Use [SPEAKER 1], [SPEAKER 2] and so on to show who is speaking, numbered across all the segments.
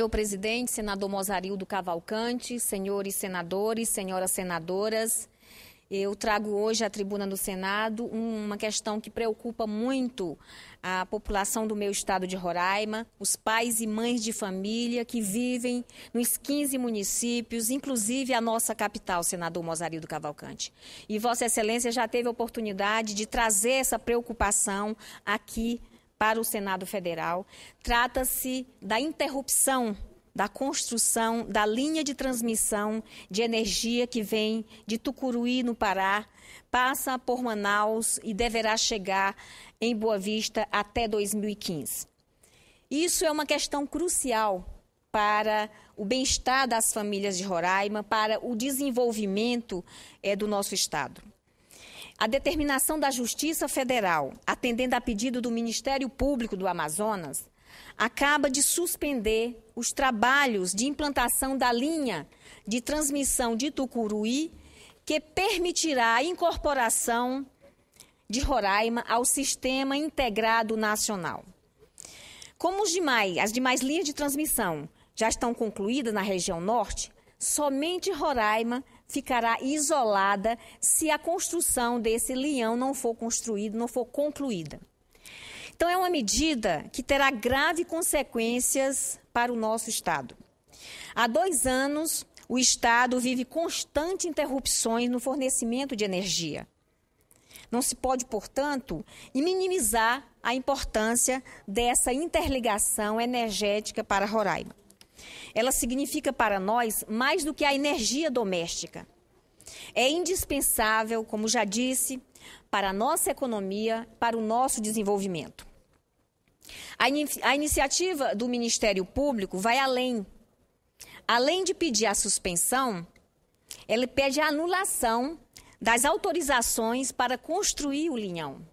[SPEAKER 1] Senhor presidente, senador Mozarildo Cavalcante, senhores senadores, senhoras senadoras, eu trago hoje à tribuna do Senado uma questão que preocupa muito a população do meu estado de Roraima, os pais e mães de família que vivem nos 15 municípios, inclusive a nossa capital, senador Mozarildo Cavalcante. E Vossa Excelência já teve a oportunidade de trazer essa preocupação aqui para o Senado Federal. Trata-se da interrupção da construção da linha de transmissão de energia que vem de Tucuruí, no Pará, passa por Manaus e deverá chegar em Boa Vista até 2015. Isso é uma questão crucial para o bem-estar das famílias de Roraima, para o desenvolvimento é, do nosso Estado. A determinação da Justiça Federal, atendendo a pedido do Ministério Público do Amazonas, acaba de suspender os trabalhos de implantação da linha de transmissão de Tucuruí, que permitirá a incorporação de Roraima ao Sistema Integrado Nacional. Como demais, as demais linhas de transmissão já estão concluídas na região norte, somente Roraima ficará isolada se a construção desse leão não for construída, não for concluída. Então, é uma medida que terá graves consequências para o nosso Estado. Há dois anos, o Estado vive constantes interrupções no fornecimento de energia. Não se pode, portanto, minimizar a importância dessa interligação energética para Roraima. Ela significa para nós mais do que a energia doméstica. É indispensável, como já disse, para a nossa economia, para o nosso desenvolvimento. A, in a iniciativa do Ministério Público vai além. Além de pedir a suspensão, ele pede a anulação das autorizações para construir o linhão.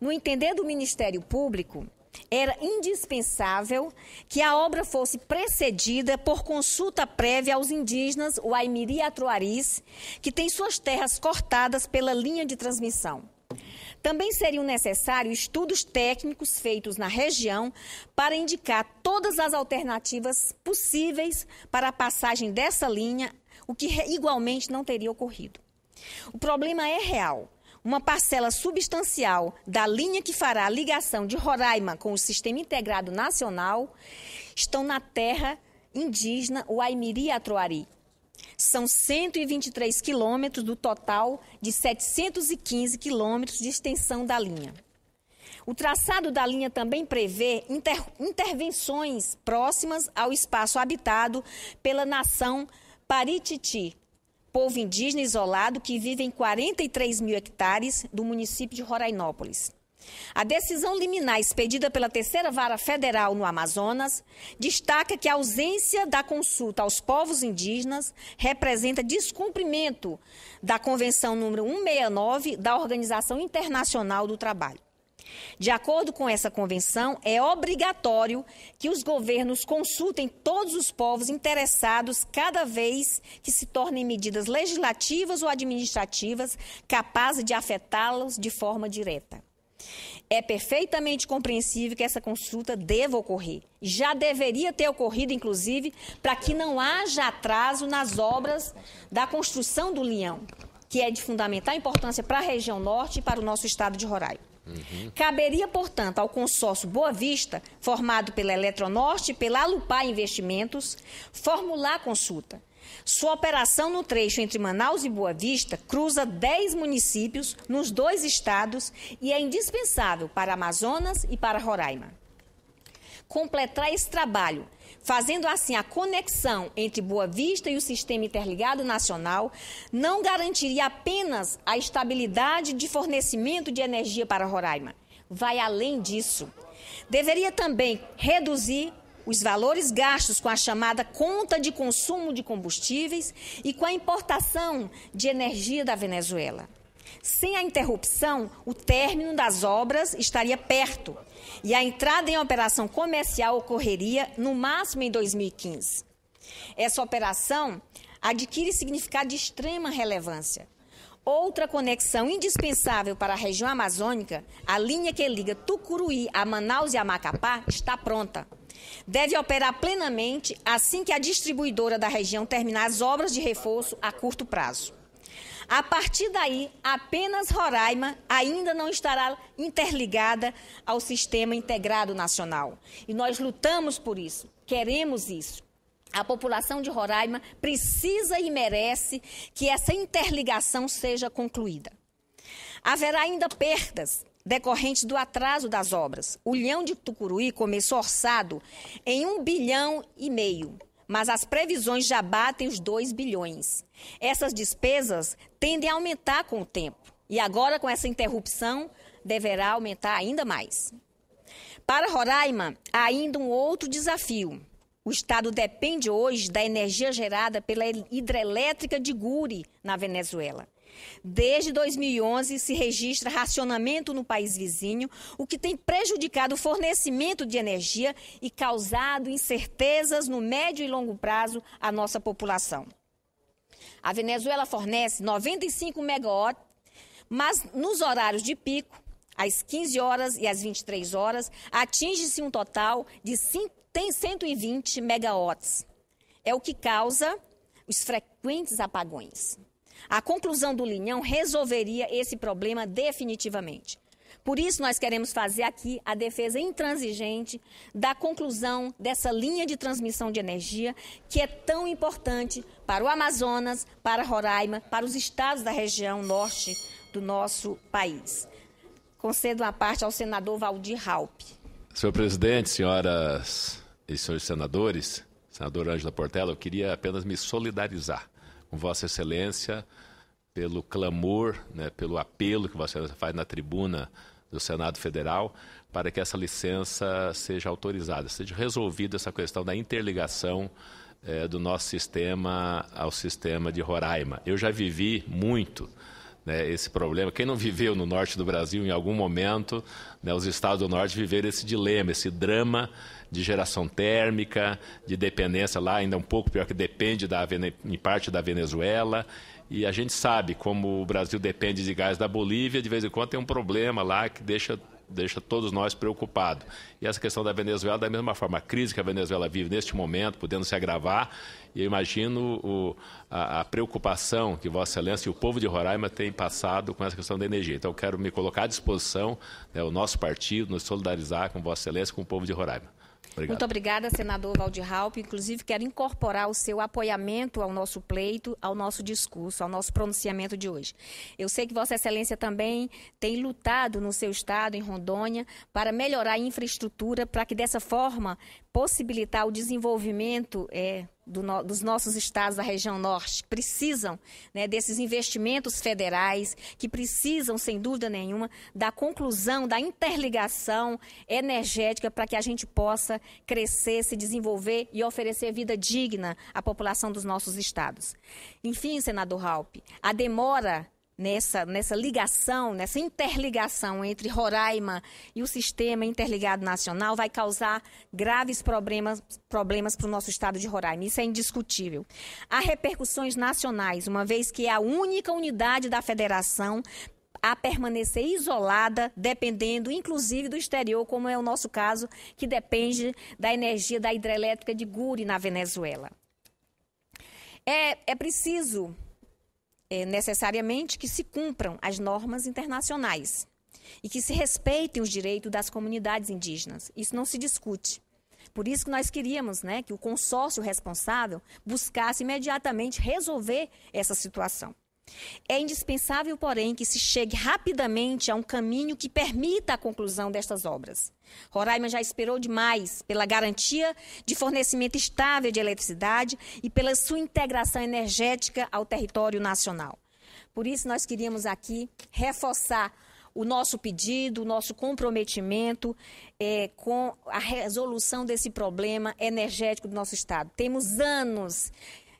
[SPEAKER 1] No entender do Ministério Público, era indispensável que a obra fosse precedida por consulta prévia aos indígenas Waimiri Atruaris, que têm suas terras cortadas pela linha de transmissão. Também seriam necessários estudos técnicos feitos na região para indicar todas as alternativas possíveis para a passagem dessa linha, o que igualmente não teria ocorrido. O problema é real uma parcela substancial da linha que fará a ligação de Roraima com o Sistema Integrado Nacional estão na terra indígena Uaimiri Atroari. São 123 quilômetros do total de 715 quilômetros de extensão da linha. O traçado da linha também prevê inter, intervenções próximas ao espaço habitado pela nação Parititi, povo indígena isolado que vive em 43 mil hectares do município de Rorainópolis. A decisão liminar expedida pela Terceira Vara Federal no Amazonas destaca que a ausência da consulta aos povos indígenas representa descumprimento da Convenção número 169 da Organização Internacional do Trabalho. De acordo com essa convenção, é obrigatório que os governos consultem todos os povos interessados cada vez que se tornem medidas legislativas ou administrativas capazes de afetá-los de forma direta. É perfeitamente compreensível que essa consulta deva ocorrer. Já deveria ter ocorrido, inclusive, para que não haja atraso nas obras da construção do Leão, que é de fundamental importância para a região norte e para o nosso estado de Roraima. Uhum. Caberia, portanto, ao consórcio Boa Vista, formado pela Eletronorte e pela Alupar Investimentos, formular a consulta. Sua operação no trecho entre Manaus e Boa Vista cruza 10 municípios nos dois estados e é indispensável para Amazonas e para Roraima. Completar esse trabalho fazendo assim a conexão entre Boa Vista e o Sistema Interligado Nacional, não garantiria apenas a estabilidade de fornecimento de energia para Roraima. Vai além disso. Deveria também reduzir os valores gastos com a chamada conta de consumo de combustíveis e com a importação de energia da Venezuela. Sem a interrupção, o término das obras estaria perto e a entrada em operação comercial ocorreria no máximo em 2015. Essa operação adquire significado de extrema relevância. Outra conexão indispensável para a região amazônica, a linha que liga Tucuruí a Manaus e a Macapá, está pronta. Deve operar plenamente assim que a distribuidora da região terminar as obras de reforço a curto prazo. A partir daí, apenas Roraima ainda não estará interligada ao sistema integrado nacional. E nós lutamos por isso, queremos isso. A população de Roraima precisa e merece que essa interligação seja concluída. Haverá ainda perdas decorrentes do atraso das obras. O Leão de Tucuruí começou orçado em um bilhão e meio mas as previsões já batem os 2 bilhões. Essas despesas tendem a aumentar com o tempo. E agora, com essa interrupção, deverá aumentar ainda mais. Para Roraima, há ainda um outro desafio. O Estado depende hoje da energia gerada pela hidrelétrica de Guri, na Venezuela. Desde 2011 se registra racionamento no país vizinho, o que tem prejudicado o fornecimento de energia e causado incertezas no médio e longo prazo à nossa população. A Venezuela fornece 95 megawatts, mas nos horários de pico, às 15 horas e às 23 horas, atinge-se um total de 120 megawatts. É o que causa os frequentes apagões. A conclusão do linhão resolveria esse problema definitivamente. Por isso, nós queremos fazer aqui a defesa intransigente da conclusão dessa linha de transmissão de energia que é tão importante para o Amazonas, para Roraima, para os estados da região norte do nosso país. Concedo a parte ao senador Valdir Raup.
[SPEAKER 2] Senhor presidente, senhoras e senhores senadores, senador Ângela Portela, eu queria apenas me solidarizar Vossa Excelência pelo clamor, né, pelo apelo que Vossa Excelência faz na tribuna do Senado Federal para que essa licença seja autorizada, seja resolvida essa questão da interligação eh, do nosso sistema ao sistema de Roraima. Eu já vivi muito né, esse problema. Quem não viveu no norte do Brasil, em algum momento, né, os estados do norte viveram esse dilema, esse drama de geração térmica, de dependência lá, ainda um pouco pior que depende da, em parte da Venezuela. E a gente sabe como o Brasil depende de gás da Bolívia, de vez em quando tem um problema lá que deixa deixa todos nós preocupados. E essa questão da Venezuela, da mesma forma, a crise que a Venezuela vive neste momento, podendo se agravar, e eu imagino o, a, a, preocupação que Vossa Excelência e o povo de Roraima têm passado com essa questão da energia. Então, eu quero me colocar à disposição, né, o nosso partido, nos solidarizar com Vossa Excelência e com o povo de Roraima. Obrigado. Muito
[SPEAKER 1] obrigada, senador Valdir Halpe. Inclusive, quero incorporar o seu apoiamento ao nosso pleito, ao nosso discurso, ao nosso pronunciamento de hoje. Eu sei que Vossa Excelência também tem lutado no seu estado, em Rondônia, para melhorar a infraestrutura, para que dessa forma possibilitar o desenvolvimento é, do no, dos nossos estados da região norte precisam né, desses investimentos federais, que precisam, sem dúvida nenhuma, da conclusão, da interligação energética para que a gente possa crescer, se desenvolver e oferecer vida digna à população dos nossos estados. Enfim, senador Halpe, a demora nessa, nessa ligação, nessa interligação entre Roraima e o sistema interligado nacional vai causar graves problemas problemas para o nosso estado de Roraima. Isso é indiscutível. Há repercussões nacionais, uma vez que é a única unidade da federação a permanecer isolada, dependendo inclusive do exterior, como é o nosso caso, que depende da energia da hidrelétrica de Guri na Venezuela. É, é preciso é, necessariamente que se cumpram as normas internacionais e que se respeitem os direitos das comunidades indígenas. Isso não se discute. Por isso que nós queríamos né, que o consórcio responsável buscasse imediatamente resolver essa situação. É indispensável, porém, que se chegue rapidamente a um caminho que permita a conclusão destas obras. Roraima já esperou demais pela garantia de fornecimento estável de eletricidade e pela sua integração energética ao território nacional. Por isso, nós queríamos aqui reforçar o nosso pedido, o nosso comprometimento é, com a resolução desse problema energético do nosso Estado. Temos anos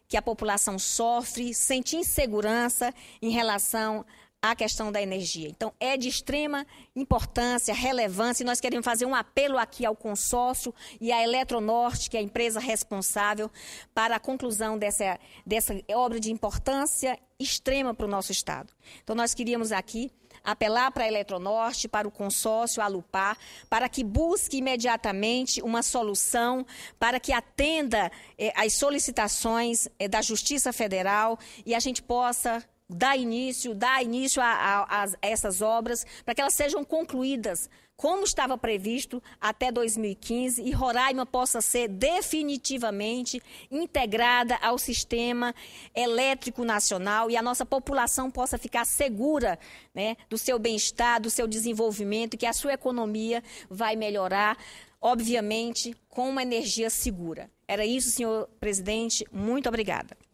[SPEAKER 1] que a população sofre, sente insegurança em relação à questão da energia. Então, é de extrema importância, relevância, e nós queremos fazer um apelo aqui ao consórcio e à Eletronorte, que é a empresa responsável, para a conclusão dessa, dessa obra de importância extrema para o nosso Estado. Então, nós queríamos aqui apelar para a Eletronorte, para o consórcio, a Lupar, para que busque imediatamente uma solução, para que atenda eh, às solicitações eh, da Justiça Federal e a gente possa dar início, dar início a, a, a essas obras, para que elas sejam concluídas como estava previsto até 2015 e Roraima possa ser definitivamente integrada ao sistema elétrico nacional e a nossa população possa ficar segura né, do seu bem-estar, do seu desenvolvimento, que a sua economia vai melhorar, obviamente, com uma energia segura. Era isso, senhor presidente. Muito obrigada.